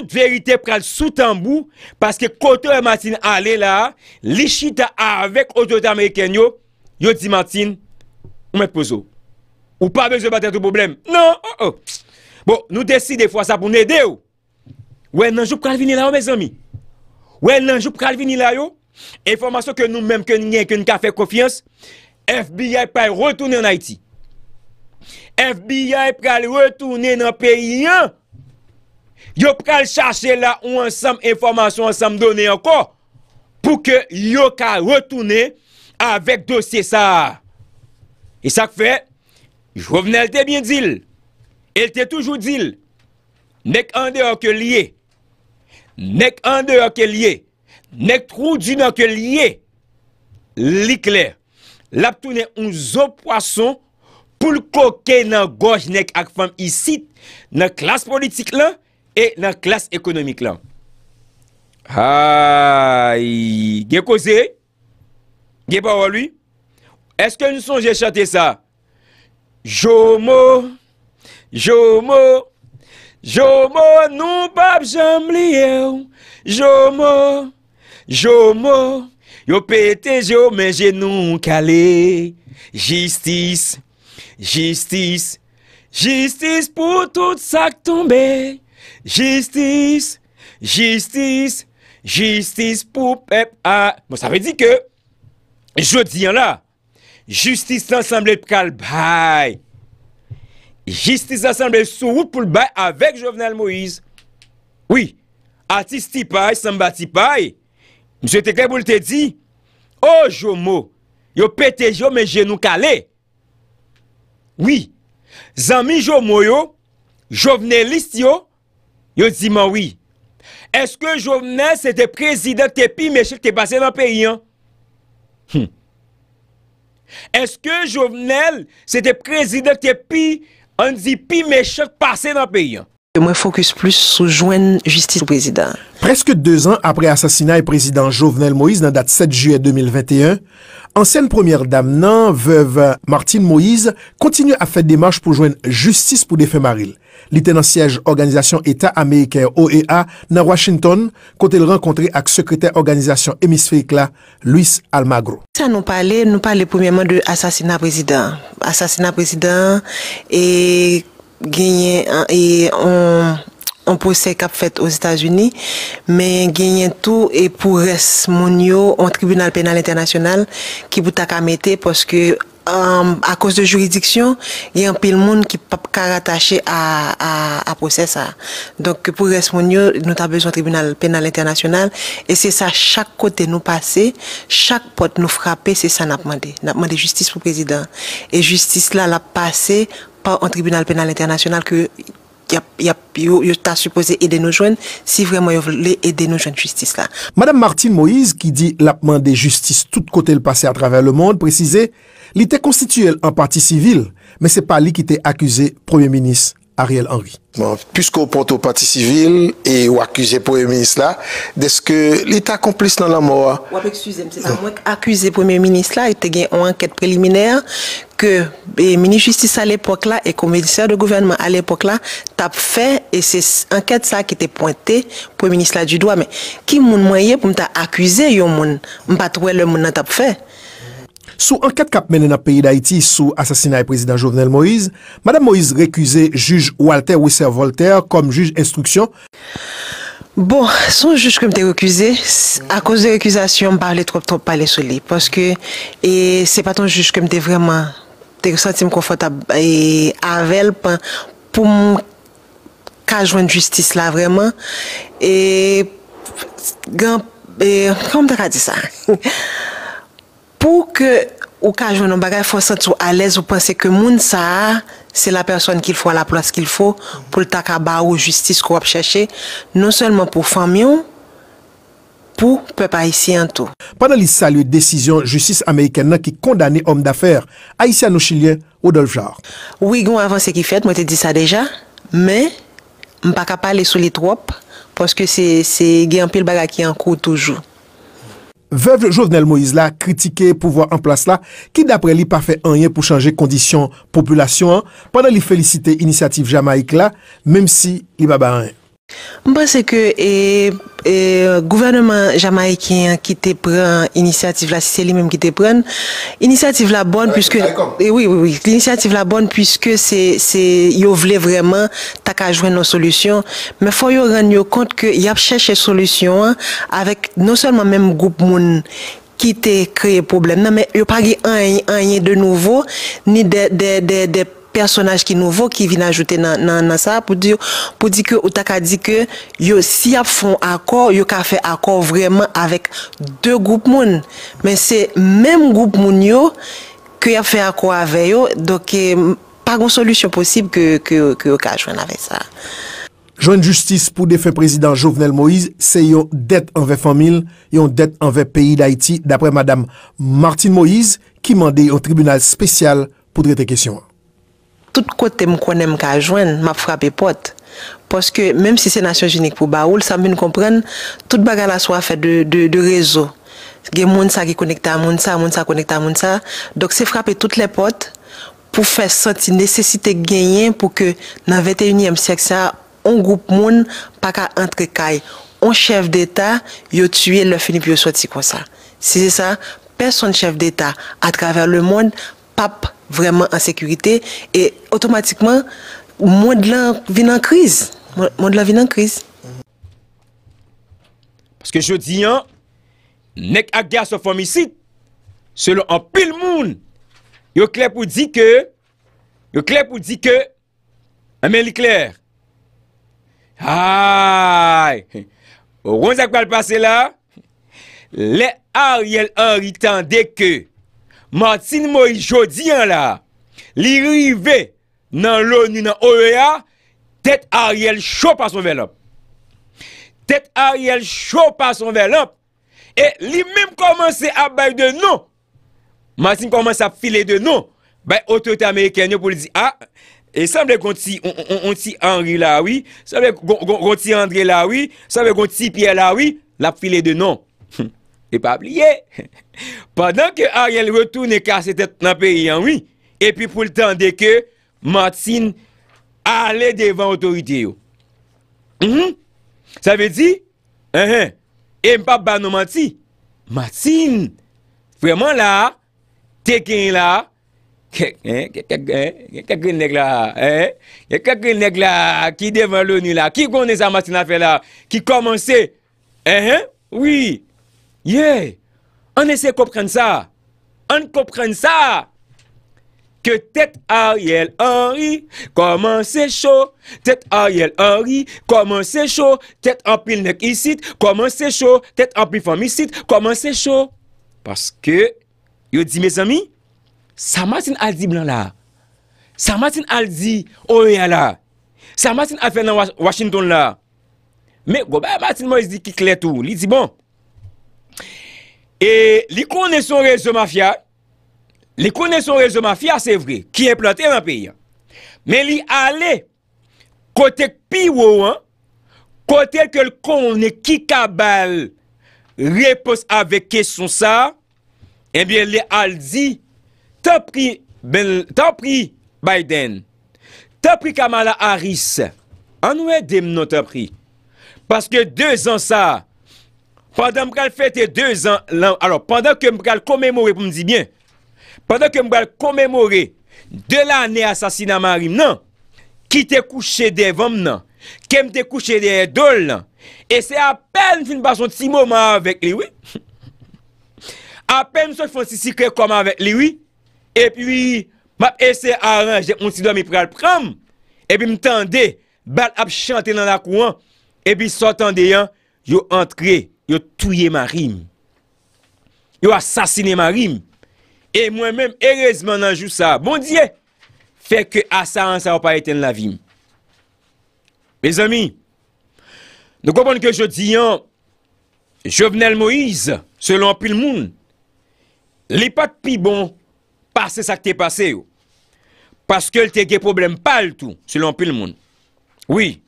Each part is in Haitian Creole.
Sout verite pral sout an bou Paske koto e Matin ale la Lichita avek otot Ameriken yo Yo di Matin Ou met pou zo Ou pa beze baten tou problem non, oh, oh. bon, Nou desi defwa sa pou nou ede yo Wè nanjou pral vini la oh, non, yo Wè nanjou pral vini la yo Eformasyon ke nou menm Ke nyen ken ka fek kofiyans FBI pral retounen an Haiti FBI pral retounen Nan peri yon Yo pral chache la ou an sam informasyon an sam done anko pou ke yo ka retoune avek dosye sa. E sak fe, jo vene, el te bien dil. El te toujou dil. Nek ande ok liye. Nek ande ok liye. Nek trou di nan ok liye. Li kler. Lap toune un zo poason pou l koke nan goj nek ak fam isi nan klas politik lan E nan klas ekonomik lan. Hay! Gye koze? Gye pa wali? Eske nou sonje chate sa? Jomo! Jomo! Jomo! Nou bab jamblien! Jomo! Jomo! Jomo! Yo pete jo men genou kalé! Jistis! Jistis! Jistis pou tout sak tombe! Jistis, jistis, jistis pou pep a... Bon, sa ve di ke, jodi yon la, jistis l'ansamble pou kalb hay, jistis l'ansamble sou ou pou l'bay avèk Jovenel Moïse. Oui, atistipay, sambatipay, mse tekle pou l'te di, o oh, Jomo, yo pete yo men genou kale. Oui, zami Jomo yo, Jovenel list yo, Yo di manwi, eske Jovenel se te prezident te pi mechak te pase nan peyi an? Eske Jovenel se te prezident te pi an di pi mechak pase nan peyi an? Moi, focus plus sur joindre justice au président. Presque deux ans après l'assassinat du président Jovenel Moïse, dans date 7 juillet 2021, ancienne première dame veuve Martine Moïse, continue à faire démarche pour joindre justice pour faits Maril. Lieutenant siège Organisation État américain OEA dans Washington, quand le rencontrer avec secrétaire Organisation Hémisphérique là, Luis Almagro. Ça nous parlait, nous parlait premièrement de assassinat président. Assassinat président et gagné et on on procès qu'a fait aux états unis mais gagné tout et pour reste moun en tribunal pénal international qui pou mettre parce que um, à cause de y il y un pile qui qui ratache a, à à à procès ça donc pour reste monio nous ta besoin tribunal et c'est ça chaque côté nous passer chaque porte nous frapper c'est ça n'a demandé napmande. Napmande justice pour président et justice là la passer pas en tribunal pénal international que a supposé aider nos jeunes si vraiment ils voulez aider nos jeunes justice là. Madame Martine Moïse qui dit l'appement des justice tout côté le passé à travers le monde précisait, il était constitué en partie civile, mais c'est pas lui qui était accusé premier ministre. Ariel Henry. puisque puisqu'au porte au parti civil et au accusé premier ministre là, est-ce que l'État complice dans la mort excusez-moi, c'est moi accusé premier ministre là, il y une enquête préliminaire que le eh, ministre justice à l'époque là et commissaire de gouvernement à l'époque là t'as fait et c'est enquête ça qui était pointée pour ministre là du doigt mais qui mon moyen pour m'ta accuser yon moun m'pas trouver le moun t'as fait Sou anket kap menen ap peyi da iti sou asasina e prezident Jovenel Moïse, madame Moïse rekwize juj Walter Wisser-Volter kom juj instruksyon. Bon, son juj kem te rekwize, a kouz de rekwizasyon, m parle trop trop pale soli, poske e, se paton juj kem te vreman te resanti m konfot e, avel pou m kajwen justice la vreman. E, e kom te radisa? Pou ke ou ka jounon bagay fonsant sou alez ou pense ke moun sa a, se la person ki l fwa la plas ki l fwo pou l taka ba ou justice kou ap chache, non selman pou famyon, pou pep a isi an tou. Panan li sali ou desisyon, justice ameyken nan ki kondane om dafer, a isi an ou chilyen ou dolvjar. Ou yi goun avan se ki fet, mwen te di sa deja, men mpa kapal le sou lit wop, pwoske se gen pil bagay ki an kou toujou. Vev Jovenel Moïse la kritike pou vwa an plas la ki dapre li pa fe anye pou chanje kondisyon populasyon pandan li felicite inisiatif Jamaik la, mem si li ba ba an. Mwen pense ke e, e, gouvernement Jamaikien ki te pren inisiativ la Siselli menm ki te pren, inisiativ la bon pwiske eh yo vle vreman tak a jwen nou solusyon, men fwa yo ren yo kont ke yap chèche solusyon an, avèk nou sèlman menm goup moun ki te kreye problem. Nan men yo pari an yon de nouvo, ni dep. Personaj ki nouvo ki vin ajoute nan sa, pou di ke ou tak a di ke yo si ap fon akor, yo ka fe akor vremen avèk 2 goup moun. Men se menm goup moun yo, ki ap fe akor avè yo, doke pa goun solusyon posib ke yo ka jwen avè sa. Jwen justice pou defen prezident Jovenel Moïse, se yo det anve famil, yo det anve peyi d'Haïti, d'apre madame Martine Moïse, ki mande yo tribunal spesyal pou dre te kesyon. tout kote m konen m ka jwen, map frape pot, poske, menm si se nasyon jenik pou baoul, sa m ben kompren, tout bagal aswa fe de rezo, gen moun sa ki konekta, moun sa, moun sa konekta, moun sa, dok se frape tout le pot, pou fe santi nesesite genyen, pou ke nan 21e seksya, on goup moun, pa ka entrekay, on chef d'eta, yo tsuye, le fini, pi yo soti konsa. Si se sa, person chef d'eta, atraver le moun, pap kwenye, Vreman an sekurite. E otomatikman, moun de la vin an kriz. Moun de la vin an kriz. Paske jodi an, nek ak gas o fomisit, selo an pil moun. Yo klep ou di ke, yo klep ou di ke, a men li kler. Aaaaay! Ou roun zak pa l'pase la, le ari el ari tende ke, Martin Moïse Jodyan la, li rive nan louni nan OEA, tèt Ariel Choupa son velop. Tèt Ariel Choupa son velop, e li mèm komanse ap bay de nou, Martin komanse ap file de nou, bay otote Ameriken yo pou li di, a, e samble kon ti Henri lawi, samble kon ti André lawi, samble kon ti Pierre lawi, la file de nou. E pa pliye. Padan ke Ariel retoune kase tete na peyi anwi, epi pou l'tan de ke, Matin ale devan otorite yo. Hmm? Sa ve di? Hmm? E mpa banou Matin? Matin! Vreman la, teken la, kakoune nek la, kakoune nek la, ki devan louni la, ki kone sa Matin afe la, ki komanse, hmm? Oui! Yey, an esey kopren sa, an kopren sa, ke tet Ariel Henry, koman sey show, tet Ariel Henry, koman sey show, tet Ampilnek Isid, koman sey show, tet Ampifam Isid, koman sey show, paske, yo di me zami, sa matin al di blan la, sa matin al di Oya la, sa matin al fe nan Washington la, me gobe matin mo yi di kiklet ou, li di bon, E li kone son rezo mafya, li kone son rezo mafya, se vre, ki implante e nan peyi. Men li ale, kote k piwo, kote ke l kone ki kabal, repos aveke son sa, enbyen li al di, ta pri Biden, ta pri Kamala Harris, anwe dem non ta pri. Paske de zan sa, pandan m non. non. non. pral fete 2 an lan, alo, pandan ke m pral komemore, pou m di bien, pandan ke m pral komemore, de la ane asasina marim nan, ki te kouche de vom nan, kem te kouche de dol nan, e se apen fin bason ti mouman avèk liwi, apen son fonsi si kre koman avèk liwi, e pi, map ese aranje, on si do mi pral pram, e pi m tende, bat ap chante nan la kouan, e pi sotan de yan, yo antre, yo touye ma rim. Yo asasine ma rim. E mwen menm erezman anjou sa. Bondye, fek asa an, sa wapay eten la vim. Bez ami, nou kompon ke jodi yon, Jovenel Moise, selon pil moun, li pat pi bon, pase sa ki te pase yo. Paske el te ge problem pal tou, selon pil moun. Oui,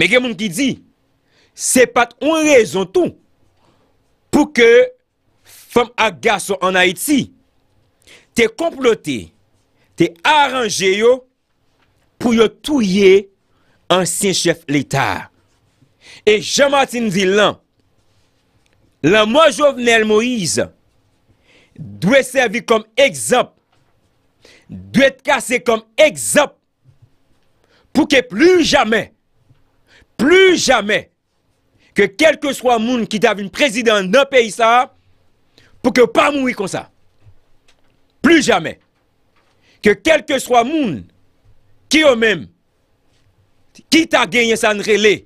me ge moun ki di, se pat on rezon tou, Pou ke fèm agaso an Haiti, te komplote, te aranje yo pou yo touye ansyen chef l'Etat. E Jean-Martin Villan, la mwa jovenel Moïse, dwe servi kom egzop, dwe tkase kom egzop pou ke plu jame, plu jame. Ke kelke swa moun ki ta vin prezident nan pe isa, pou ke pa mou yi konsa. Plu jame. Ke kelke swa moun ki yo men, ki ta genye san rele,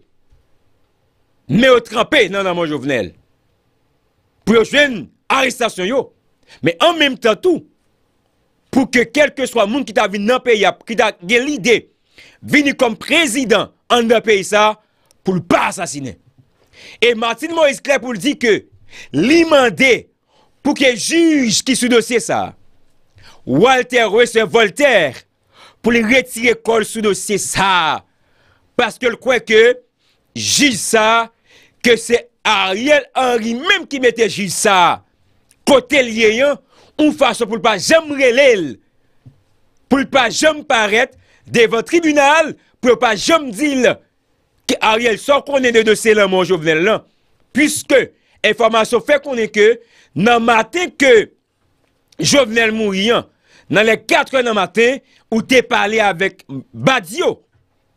me o trampè nan nanman jovenel. Pou yo chwen arrestasyon yo. Me an menm tan tou, pou ke kelke swa moun ki ta vin nan pe isa, ki ta genye lide, vini kom prezident nan nan pe isa, pou l pa asasine. E Martin Moise Clapp ou l di ke, li mande pou ke juj ki sou dosye sa. Walter Weston Voltaire pou li retire kol sou dosye sa. Paske l kwen ke, juj sa, ke se Ariel Henry menm ki mette juj sa. Kote liye yon, ou fache pou l pa jom relel. Pou l pa jom paret devan tribunal, pou l pa jom dil. Kè a riel sa konen de de se lan moun jovenel lan. Piske, Enformasyon fe konen ke, Nan maten ke, Jovenel moun yon, Nan le 4 nan maten, Ou te pale avèk badyo,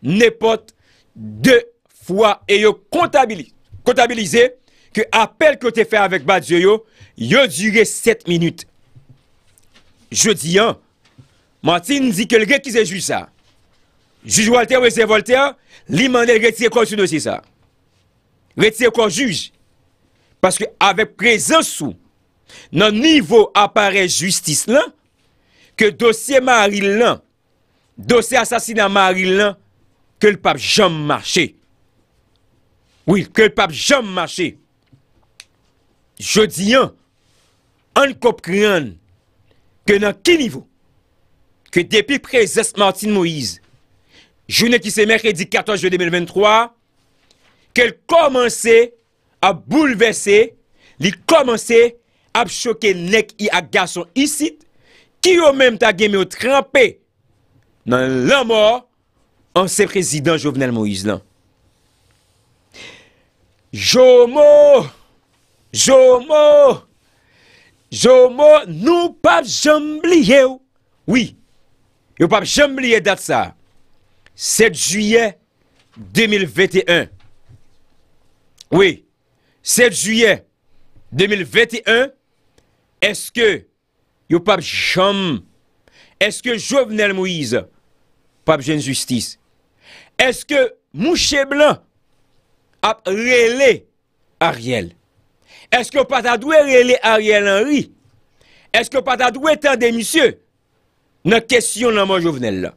Nè pot, De fwa, E yo kontabilize, Ke apel kote fe avèk badyo yo, Yo jure 7 minut. Je di yon, Maten, Zikè lge ki zè ju sa, Jouj waltè ou zè waltè an, Li mandè retiè konjou nou si sa. Retiè konjouj. Paske avek prezen sou, nan nivou apare justice lan, ke dosye Marie lan, dosye asasina Marie lan, ke l'pap jom mache. Oui, ke l'pap jom mache. Jodi an, an kop kriyan, ke nan ki nivou, ke depi prezès Martin Moïse, jounet ki se mèkè di 14 joulé 2023, kel komanse a boulevesse, li komanse ap choke nek i agason isit, ki yo mèm ta gemè ou trampè nan lèmò anse prezident Jovenel Moïse lan. Jomo, jomo, jomo, nou pap jambliye ou, oui, yo pap jambliye dat sa, 7 juillet 2021. Oui, 7 juillet 2021, est-ce que Le pape Jean. est-ce que Jovenel Moïse, pape jeune justice, est-ce que Mouché Blanc a relé Ariel? Est-ce que Patadouet relé Ariel Henry? Est-ce que Patadouet tant des messieurs? Dans question de Jovenel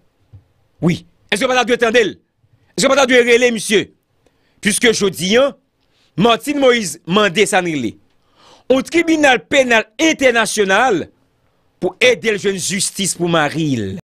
Oui. Eske pata dwe tendel. Eske pata dwe rele, msye. Puske jodi an, Matin Moïse mande san rele. O tribunal penal international pou edel jen justice pou Maril.